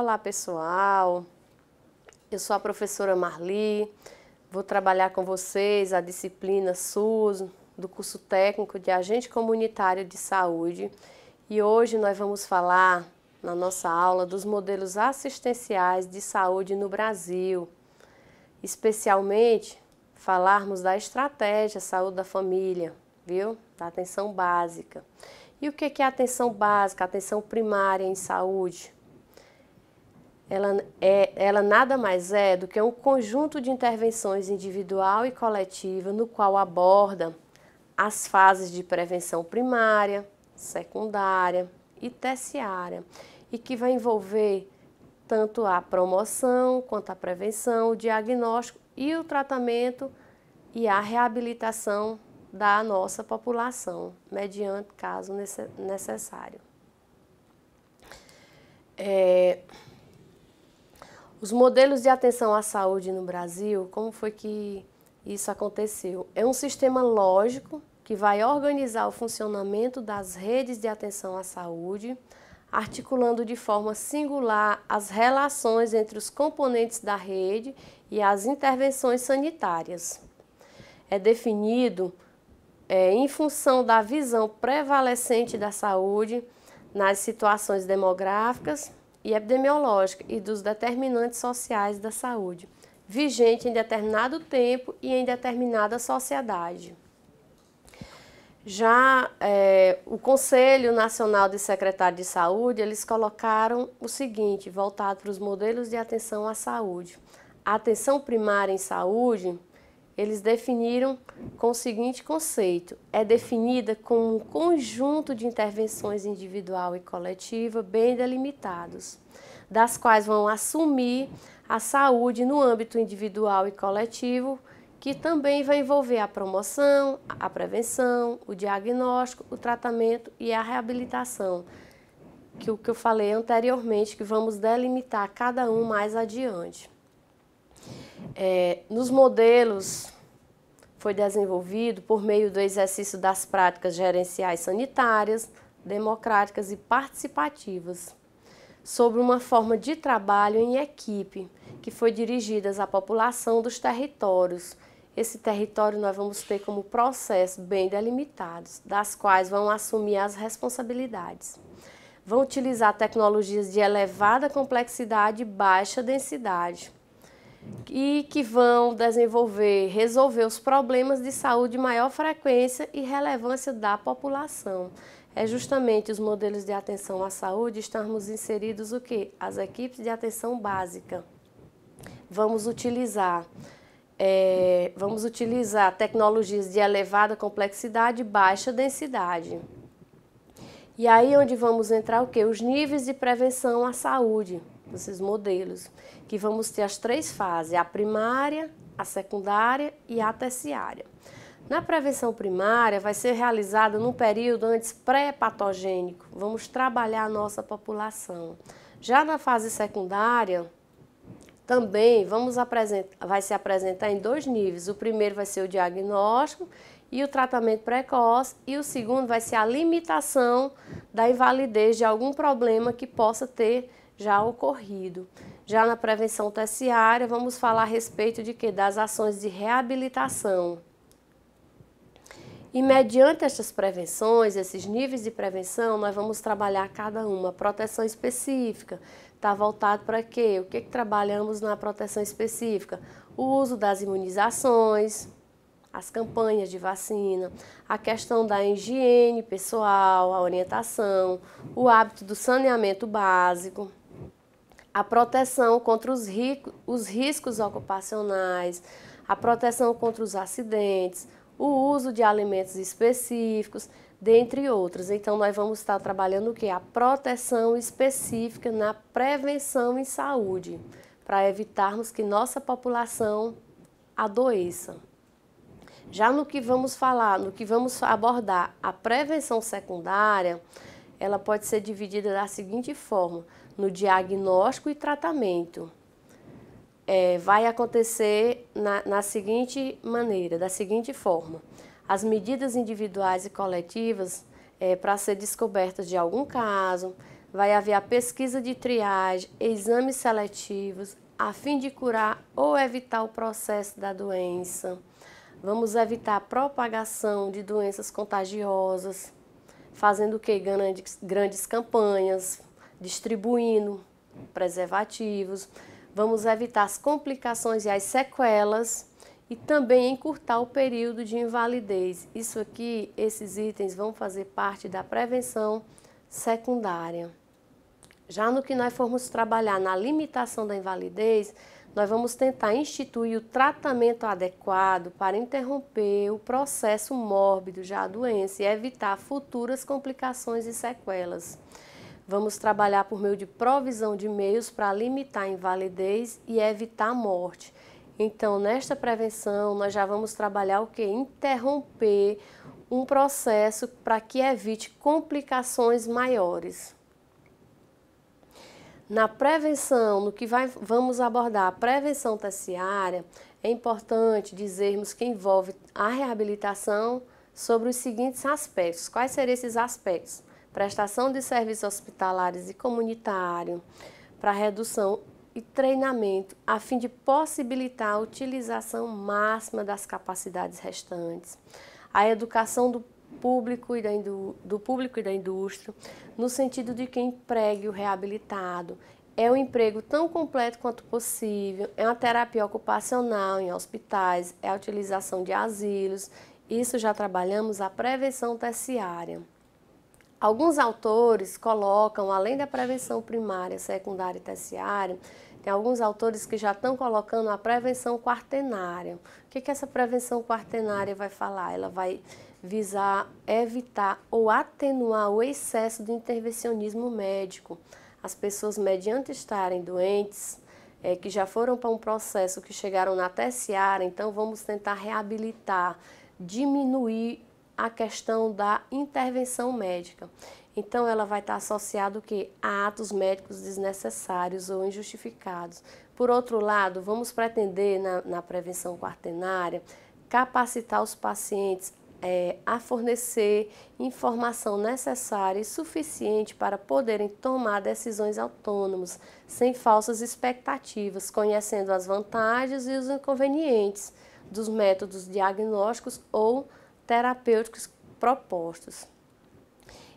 Olá pessoal, eu sou a professora Marli, vou trabalhar com vocês a disciplina SUS do curso técnico de agente comunitário de saúde e hoje nós vamos falar na nossa aula dos modelos assistenciais de saúde no Brasil, especialmente falarmos da estratégia saúde da família, viu? Da atenção básica. E o que é a atenção básica, a atenção primária em saúde? ela, é, ela nada mais é do que um conjunto de intervenções individual e coletiva no qual aborda as fases de prevenção primária, secundária e terciária e que vai envolver tanto a promoção quanto a prevenção, o diagnóstico e o tratamento e a reabilitação da nossa população, mediante caso necessário. É, os modelos de atenção à saúde no Brasil, como foi que isso aconteceu? É um sistema lógico que vai organizar o funcionamento das redes de atenção à saúde, articulando de forma singular as relações entre os componentes da rede e as intervenções sanitárias. É definido é, em função da visão prevalecente da saúde nas situações demográficas, e epidemiológica e dos determinantes sociais da saúde, vigente em determinado tempo e em determinada sociedade. Já é, o Conselho Nacional de Secretários de Saúde, eles colocaram o seguinte, voltado para os modelos de atenção à saúde. A atenção primária em saúde eles definiram com o seguinte conceito: é definida como um conjunto de intervenções individual e coletiva bem delimitados, das quais vão assumir a saúde no âmbito individual e coletivo, que também vai envolver a promoção, a prevenção, o diagnóstico, o tratamento e a reabilitação, que o que eu falei anteriormente, que vamos delimitar cada um mais adiante. É, nos modelos foi desenvolvido por meio do exercício das práticas gerenciais sanitárias, democráticas e participativas, sobre uma forma de trabalho em equipe, que foi dirigida à população dos territórios. Esse território nós vamos ter como processo bem delimitados, das quais vão assumir as responsabilidades. Vão utilizar tecnologias de elevada complexidade e baixa densidade e que vão desenvolver, resolver os problemas de saúde de maior frequência e relevância da população. É justamente os modelos de atenção à saúde estarmos inseridos o quê? As equipes de atenção básica. Vamos utilizar é, vamos utilizar tecnologias de elevada complexidade e baixa densidade. E aí onde vamos entrar o que Os níveis de prevenção à saúde desses modelos, que vamos ter as três fases, a primária, a secundária e a terciária. Na prevenção primária, vai ser realizada num período antes pré-patogênico. Vamos trabalhar a nossa população. Já na fase secundária, também vamos apresentar, vai se apresentar em dois níveis. O primeiro vai ser o diagnóstico e o tratamento precoce, e o segundo vai ser a limitação da invalidez de algum problema que possa ter já ocorrido. Já na prevenção terciária, vamos falar a respeito de que das ações de reabilitação. E mediante estas prevenções, esses níveis de prevenção, nós vamos trabalhar cada uma. Proteção específica está voltado para quê? O que, que trabalhamos na proteção específica? O uso das imunizações, as campanhas de vacina, a questão da higiene pessoal, a orientação, o hábito do saneamento básico a proteção contra os, ricos, os riscos ocupacionais, a proteção contra os acidentes, o uso de alimentos específicos, dentre outros. Então, nós vamos estar trabalhando o que? A proteção específica na prevenção em saúde, para evitarmos que nossa população adoeça. Já no que vamos falar, no que vamos abordar a prevenção secundária, ela pode ser dividida da seguinte forma: no diagnóstico e tratamento. É, vai acontecer na, na seguinte maneira, da seguinte forma: as medidas individuais e coletivas é, para ser descobertas de algum caso, vai haver a pesquisa de triagem, exames seletivos, a fim de curar ou evitar o processo da doença. Vamos evitar a propagação de doenças contagiosas fazendo o que? Grandes, grandes campanhas, distribuindo preservativos. Vamos evitar as complicações e as sequelas e também encurtar o período de invalidez. Isso aqui, esses itens vão fazer parte da prevenção secundária. Já no que nós formos trabalhar na limitação da invalidez, nós vamos tentar instituir o tratamento adequado para interromper o processo mórbido já a doença e evitar futuras complicações e sequelas. Vamos trabalhar por meio de provisão de meios para limitar a invalidez e evitar a morte. Então, nesta prevenção, nós já vamos trabalhar o que? Interromper um processo para que evite complicações maiores. Na prevenção, no que vai, vamos abordar a prevenção terciária, é importante dizermos que envolve a reabilitação sobre os seguintes aspectos. Quais seriam esses aspectos? Prestação de serviços hospitalares e comunitário para redução e treinamento a fim de possibilitar a utilização máxima das capacidades restantes. A educação do público e da do público e da indústria, no sentido de que empregue o reabilitado. É um emprego tão completo quanto possível, é uma terapia ocupacional em hospitais, é a utilização de asilos. Isso já trabalhamos a prevenção terciária. Alguns autores colocam, além da prevenção primária, secundária e terciária, tem alguns autores que já estão colocando a prevenção quartenária. O que, que essa prevenção quartenária vai falar? Ela vai visar evitar ou atenuar o excesso de intervencionismo médico. As pessoas, mediante estarem doentes, é, que já foram para um processo que chegaram na terciária, então vamos tentar reabilitar, diminuir a questão da intervenção médica. Então ela vai estar associada o quê? a atos médicos desnecessários ou injustificados. Por outro lado, vamos pretender na, na prevenção quartenária capacitar os pacientes é, a fornecer informação necessária e suficiente para poderem tomar decisões autônomas, sem falsas expectativas, conhecendo as vantagens e os inconvenientes dos métodos diagnósticos ou terapêuticos propostos.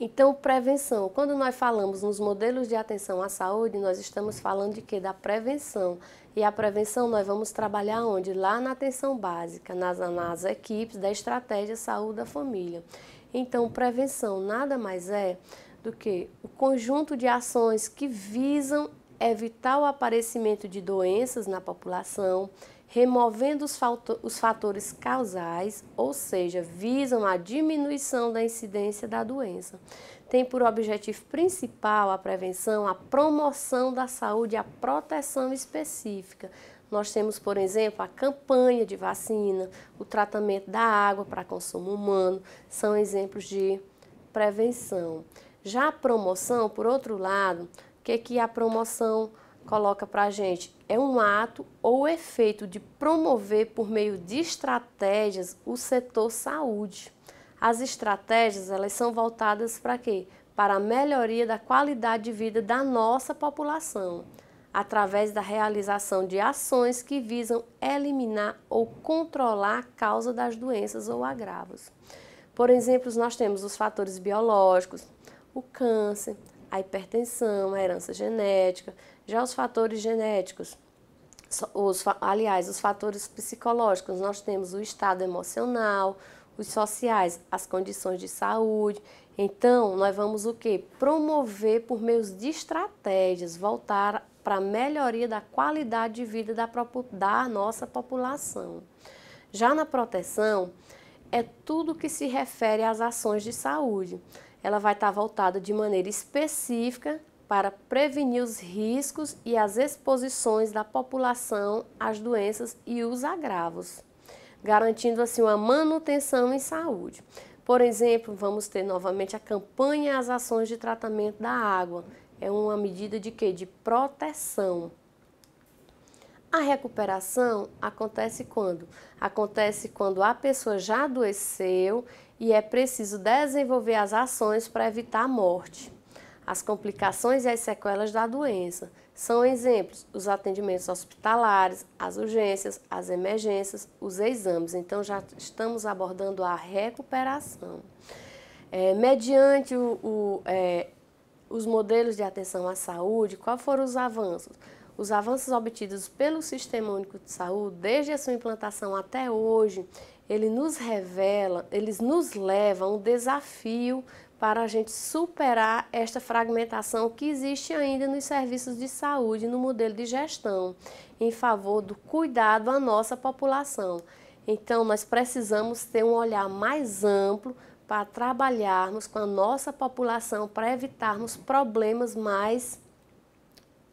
Então, prevenção. Quando nós falamos nos modelos de atenção à saúde, nós estamos falando de quê? Da prevenção. E a prevenção nós vamos trabalhar onde? Lá na atenção básica, nas, nas equipes da estratégia saúde da família. Então, prevenção nada mais é do que o conjunto de ações que visam evitar o aparecimento de doenças na população, removendo os fatores causais, ou seja, visam a diminuição da incidência da doença. Tem por objetivo principal a prevenção, a promoção da saúde, a proteção específica. Nós temos, por exemplo, a campanha de vacina, o tratamento da água para consumo humano, são exemplos de prevenção. Já a promoção, por outro lado, o que é que a promoção coloca para a gente é um ato ou efeito de promover por meio de estratégias o setor saúde. As estratégias elas são voltadas para quê? Para a melhoria da qualidade de vida da nossa população, através da realização de ações que visam eliminar ou controlar a causa das doenças ou agravos. Por exemplo, nós temos os fatores biológicos, o câncer, a hipertensão, a herança genética, já os fatores genéticos, os, aliás, os fatores psicológicos, nós temos o estado emocional, os sociais, as condições de saúde. Então, nós vamos o que? Promover por meios de estratégias, voltar para a melhoria da qualidade de vida da, da nossa população. Já na proteção, é tudo que se refere às ações de saúde ela vai estar voltada de maneira específica para prevenir os riscos e as exposições da população às doenças e os agravos, garantindo assim uma manutenção em saúde. Por exemplo, vamos ter novamente a campanha às ações de tratamento da água. É uma medida de quê? De proteção. A recuperação acontece quando? Acontece quando a pessoa já adoeceu e é preciso desenvolver as ações para evitar a morte. As complicações e as sequelas da doença são exemplos os atendimentos hospitalares, as urgências, as emergências, os exames. Então, já estamos abordando a recuperação. É, mediante o, o, é, os modelos de atenção à saúde, quais foram os avanços? os avanços obtidos pelo Sistema Único de Saúde, desde a sua implantação até hoje, ele nos revela, eles nos levam um desafio para a gente superar esta fragmentação que existe ainda nos serviços de saúde, no modelo de gestão, em favor do cuidado à nossa população. Então, nós precisamos ter um olhar mais amplo para trabalharmos com a nossa população, para evitarmos problemas mais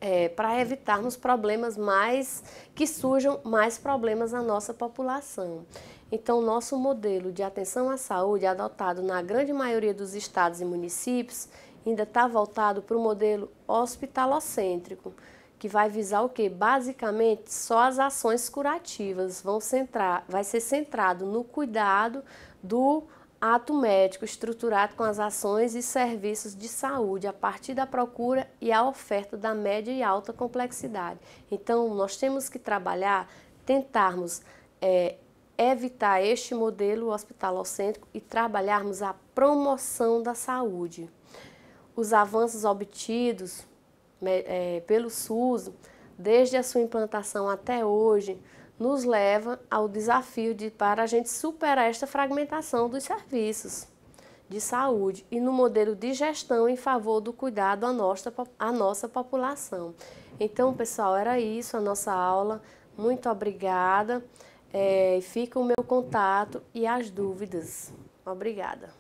é, para evitarmos problemas mais que surjam mais problemas na nossa população. Então, nosso modelo de atenção à saúde, adotado na grande maioria dos estados e municípios, ainda está voltado para o modelo hospitalocêntrico, que vai visar o que? Basicamente, só as ações curativas vão centrar, vai ser centrado no cuidado do ato médico estruturado com as ações e serviços de saúde a partir da procura e a oferta da média e alta complexidade. Então, nós temos que trabalhar, tentarmos é, evitar este modelo hospitalocêntrico e trabalharmos a promoção da saúde. Os avanços obtidos né, é, pelo SUS, desde a sua implantação até hoje, nos leva ao desafio de para a gente superar esta fragmentação dos serviços de saúde e no modelo de gestão em favor do cuidado à nossa, à nossa população. Então, pessoal, era isso a nossa aula. Muito obrigada. É, fica o meu contato e as dúvidas. Obrigada.